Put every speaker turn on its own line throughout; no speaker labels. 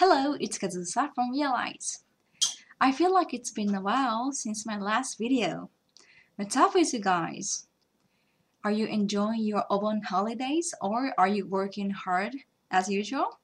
Hello, it's Kazusa from Realize. I feel like it's been a while since my last video. What's up with you guys? Are you enjoying your Obon holidays or are you working hard as usual?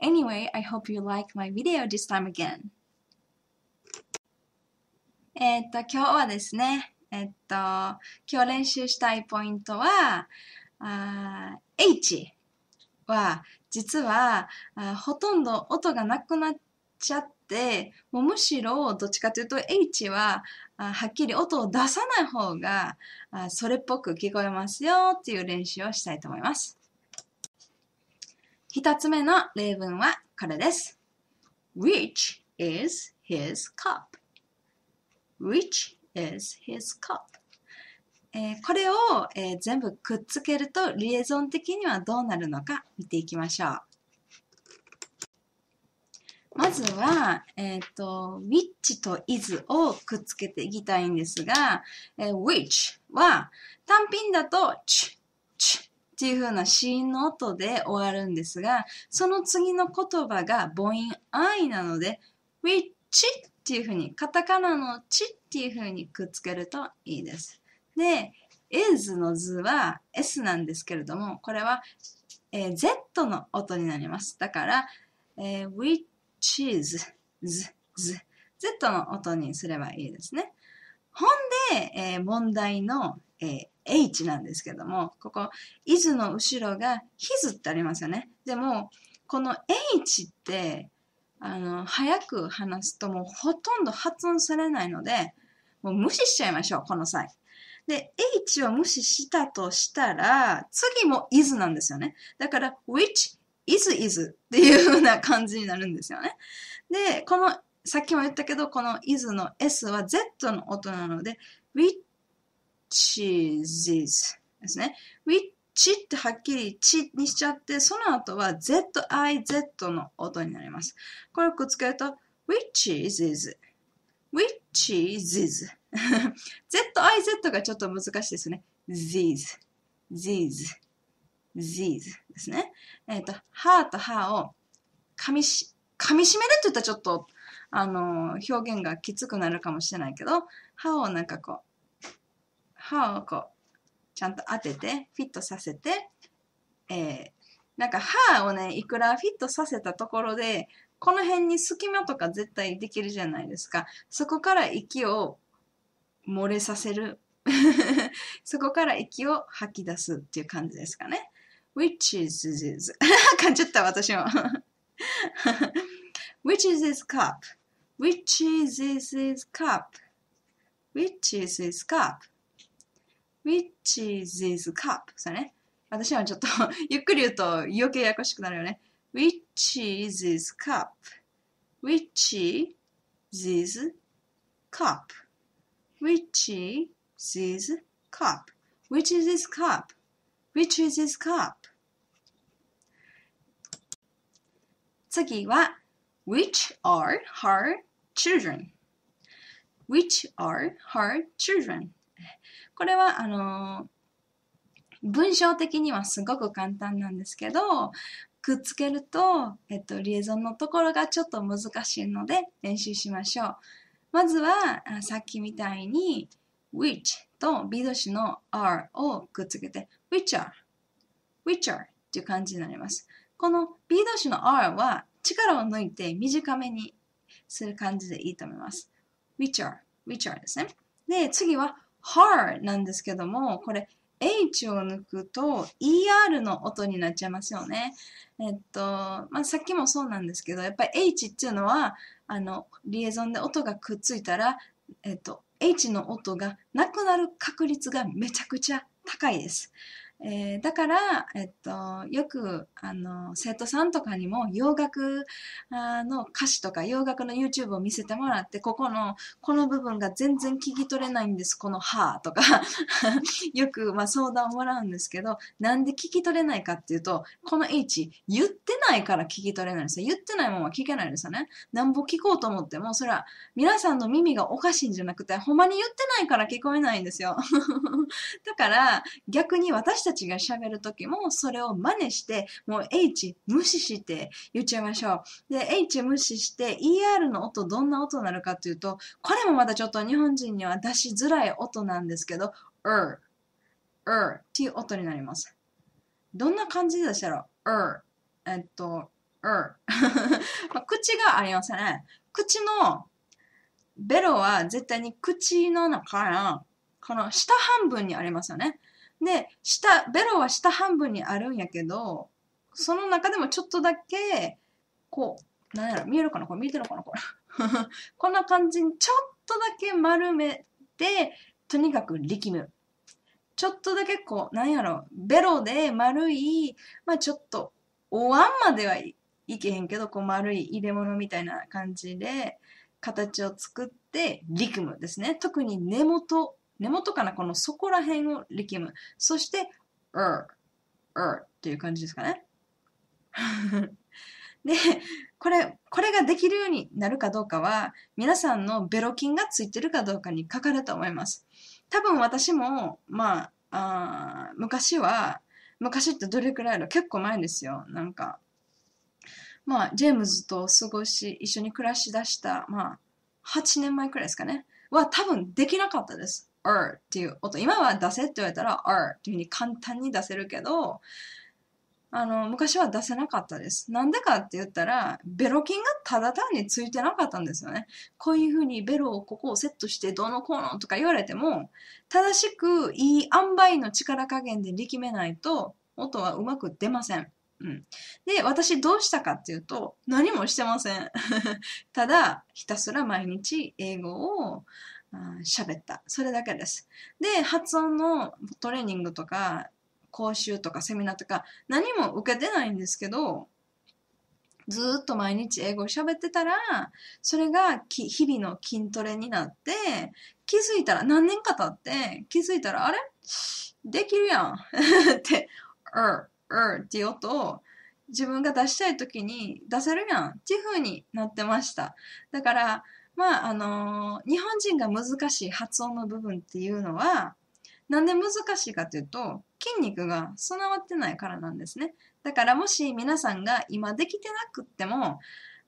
Anyway, I hope you like my video this time again. えっと今日はですね。えっと今日練習したいポイントは H。は実はほとんど音がなくなっちゃってもうむしろどっちかというと H ははっきり音を出さない方がそれっぽく聞こえますよっていう練習をしたいと思います。一つ目の例文はこれです。Which is his cup? Which is his cup? えー、これを、えー、全部くっつけるとリエゾン的にはどうなるのか見ていきましょう。まずは、えっ、ー、と、which と is をくっつけていきたいんですが、えー、which は単品だとちちっていう風な子音の音で終わるんですが、その次の言葉が母音 i なので、which っていう風に、カタカナのちっていう風にくっつけるといいです。で、イズの図は s なんですけれども、これは、えー、z の音になります。だから、えー、which is, z, z, z の音にすればいいですね。ほんで、えー、問題の、えー、h なんですけども、ここ、is の後ろが his ってありますよね。でも、この h って、あの、早く話すともうほとんど発音されないので、もう無視しちゃいましょう、この際。で、h は無視したとしたら、次も is なんですよね。だから、which is is っていう風な感じになるんですよね。で、この、さっきも言ったけど、この is の s は z の音なので、which is is ですね。which ってはっきりちにしちゃって、その後は ziz の音になります。これをくっつけると、which is is, which is is ZIZ がちょっと難しいですね。t h e s t h s t h s ですね。えっ、ー、と、はーとはーを噛みし、噛みしめるって言ったらちょっと、あのー、表現がきつくなるかもしれないけど、歯をなんかこう、歯をこう、ちゃんと当てて、フィットさせて、えー、なんか歯をね、いくらフィットさせたところで、この辺に隙間とか絶対できるじゃないですか。そこから息を漏れさせるそこから息を吐き出すっていう感じですかね。which is, t h is 感じった私も which is t his cup which is t his cup which is t his cup which is t his cup そうね私はちょっとゆっくり言うと余計ややこしくなるよね which is t his cup which is this his cup which is his cup which is his cup which is his cup 次は which are her children which are her children これはあの文章的にはすごく簡単なんですけどくっつけると、えっと、リエゾンのところがちょっと難しいので練習しましょう。まずはさっきみたいに which と B 動詞の r をくっつけて which are which are っていう感じになります。この B 動詞の r は力を抜いて短めにする感じでいいと思います。which are which are ですね。で、次は har なんですけども、これ H を抜くと ER の音になっちゃいますよね。えっと、まあ、さっきもそうなんですけど、やっぱり H っていうのはあのリエゾンで音がくっついたら、えっと、H の音がなくなる確率がめちゃくちゃ高いです。えー、だから、えっと、よくあの生徒さんとかにも洋楽の歌詞とか洋楽の YouTube を見せてもらってここのこの部分が全然聞き取れないんですこの「は」とか よく、まあ、相談をもらうんですけどなんで聞き取れないかっていうとこの H 言ってないから聞き取れないんですよ言ってないもんは聞けないですよねなんぼ聞こうと思ってもそれは皆さんの耳がおかしいんじゃなくてほんまに言ってないから聞こえないんですよ だから逆に私たちが喋る時もそれを真似して、もう H 無視して言っちゃいましょう。で、H 無視して ER の音どんな音になるかというと、これもまたちょっと日本人には出しづらい音なんですけど、er, er っていう音になります。どんな感じでしたら、er, えっと、er まあ、口がありますね。口の、ベロは絶対に口の中から、この下半分にありますよね。で、下、ベロは下半分にあるんやけど、その中でもちょっとだけ、こう、なんやろ、見えるかなこれ見えてるかなこれ。こんな感じに、ちょっとだけ丸めて、とにかく力む。ちょっとだけこう、なんやろ、ベロで丸い、まあちょっと、おわんまではいけへんけど、こう丸い入れ物みたいな感じで、形を作って、力むですね。特に根元根元からこのそこら辺を力む。そして、う r っていう感じですかね。で、これ、これができるようになるかどうかは、皆さんのベロ筋がついてるかどうかにかかると思います。多分私も、まあ、あ昔は、昔ってどれくらいのろ結構前ですよ。なんか、まあ、ジェームズと過ごし、一緒に暮らしだした、まあ、8年前くらいですかね。は多分できなかったです。r っていう音。今は出せって言われたら r っていうふうに簡単に出せるけど、あの、昔は出せなかったです。なんでかって言ったら、ベロ筋がただ単についてなかったんですよね。こういうふうにベロをここをセットしてどうのこうのとか言われても、正しくいい塩梅の力加減で力めないと、音はうまく出ません。うん、で、私どうしたかっていうと、何もしてません。ただ、ひたすら毎日英語を、喋った。それだけです。で、発音のトレーニングとか、講習とかセミナーとか、何も受けてないんですけど、ずっと毎日英語を喋ってたら、それが日々の筋トレになって、気づいたら、何年か経って気づいたら、あれできるやん って、うん、うんっていう音を自分が出したい時に出せるやんっていう風になってました。だから、まあ、あのー、日本人が難しい発音の部分っていうのは、なんで難しいかというと、筋肉が備わってないからなんですね。だからもし皆さんが今できてなくっても、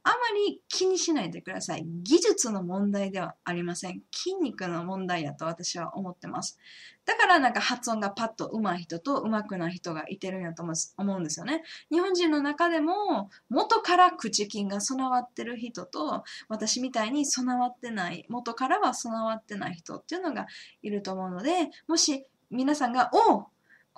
あまり気にしないでください。技術の問題ではありません。筋肉の問題やと私は思ってます。だからなんか発音がパッと上手い人と上手くない人がいてるんやと思うんですよね。日本人の中でも元から口筋が備わってる人と私みたいに備わってない、元からは備わってない人っていうのがいると思うので、もし皆さんが、お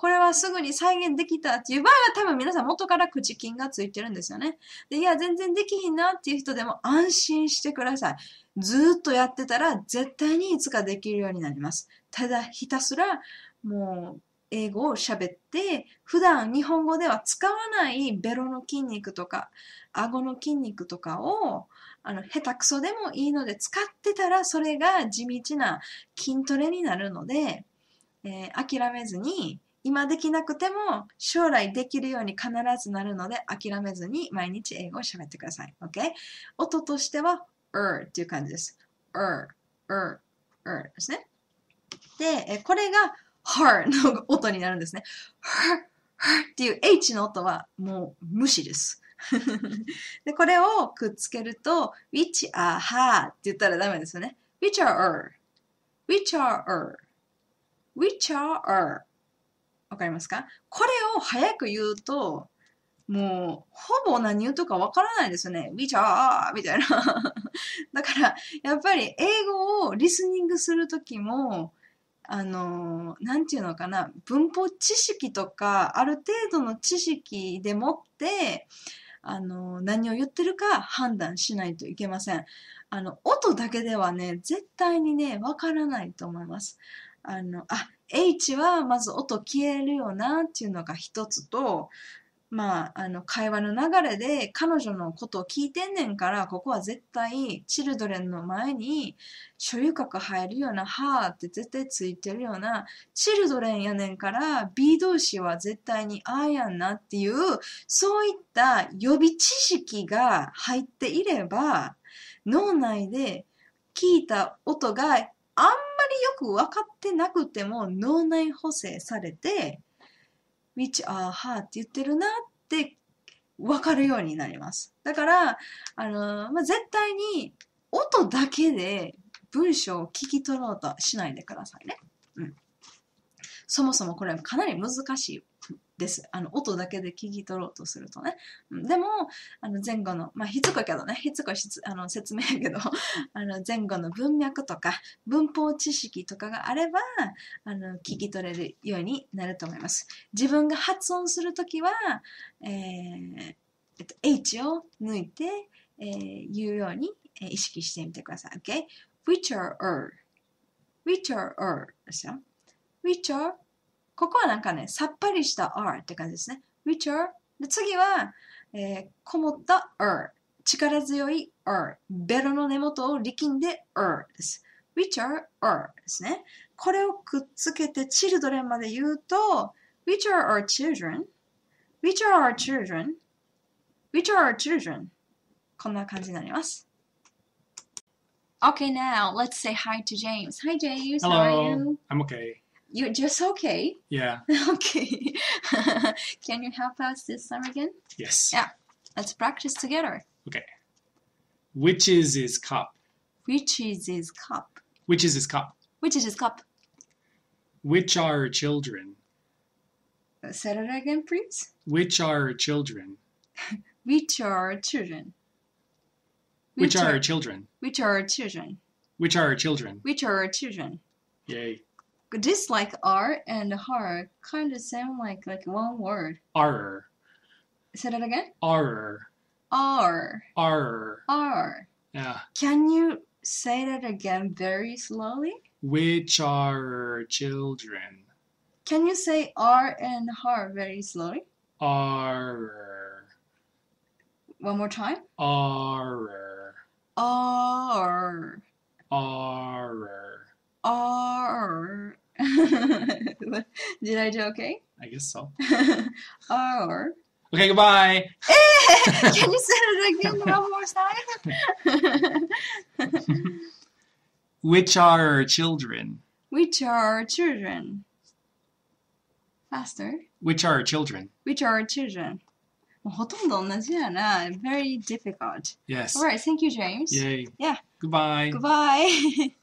これはすぐに再現できたっていう場合は多分皆さん元から口金がついてるんですよね。で、いや、全然できひんなっていう人でも安心してください。ずっとやってたら絶対にいつかできるようになります。ただひたすらもう英語を喋って、普段日本語では使わないベロの筋肉とか、顎の筋肉とかを、あの、下手くそでもいいので使ってたら、それが地道な筋トレになるので、えー、諦めずに、今できなくても将来できるように必ずなるので諦めずに毎日英語を喋ってください。OK? 音としては er っていう感じです。er, er, er ですね。で、これが her の音になるんですね。her, her っていう h の音はもう無視です。で、これをくっつけると which are her って言ったらダメですよね。which are er, which are er, which are er わかりますかこれを早く言うと、もう、ほぼ何言うとかわからないですよね。ビチャーみたいな。だから、やっぱり英語をリスニングするときも、あの、なんていうのかな、文法知識とか、ある程度の知識でもって、あの、何を言ってるか判断しないといけません。あの、音だけではね、絶対にね、わからないと思います。あの、あ、H はまず音消えるよなっていうのが一つと、まあ、あの、会話の流れで彼女のことを聞いてんねんから、ここは絶対、チルドレンの前に、所有格入るような、はーって絶対ついてるような、チルドレンやねんから、B 同士は絶対にああやんなっていう、そういった予備知識が入っていれば、脳内で聞いた音があんまりよく分かってなくても脳内補正されて、which are h a r って言ってるなって分かるようになります。だから、あの、まあ、絶対に音だけで文章を聞き取ろうとしないでくださいね。うん。そもそもこれはかなり難しいです。あの、音だけで聞き取ろうとするとね。でも、あの、前後の、まあ、ひつこけどね、ひつこしつ、あの、説明やけど、あの、前後の文脈とか、文法知識とかがあれば、あの、聞き取れるようになると思います。自分が発音するときは、えー、えっと、H を抜いて、えー、言うように、えー、意識してみてください。OK?Which、okay? are, are, which are, are ですよ。Which are ここはなんかね、さっぱりした R って感じですね。richer で次は、えー、こもった R。力強い R。ベロの根元を力んで R です。richer R ですね。これをくっつけて children まで言うと、which are our children? which are our children? which are our children? こんな感じになります。Okay, now let's say hi to James. Hi, James. Hello. How are you? I'm okay. You're just okay. Yeah. okay. Can you help us this time again? Yes. Yeah. Let's practice together. Okay. Which is his cup? Which is his cup? Which is his cup? Which is his cup? Which are children? Uh, say that again, please. Which are children? Which are children? Which, are, are children? Which are children? Which are children? Which are children? Yay just like art and horror kind of sound like like one word. Horror. Say that again. Horror. R. R. R. Yeah. Can you say that again very slowly? Which are children? Can you say R and R very slowly? R. One more time. R. R. R. R. Did I do okay? I guess so. or. Okay, goodbye. Can you say it again one more time? Which are children? Which are children? Faster. Which are children? Which are children? very difficult. Yes. Alright, thank you, James. Yay. Yeah. Goodbye. Goodbye.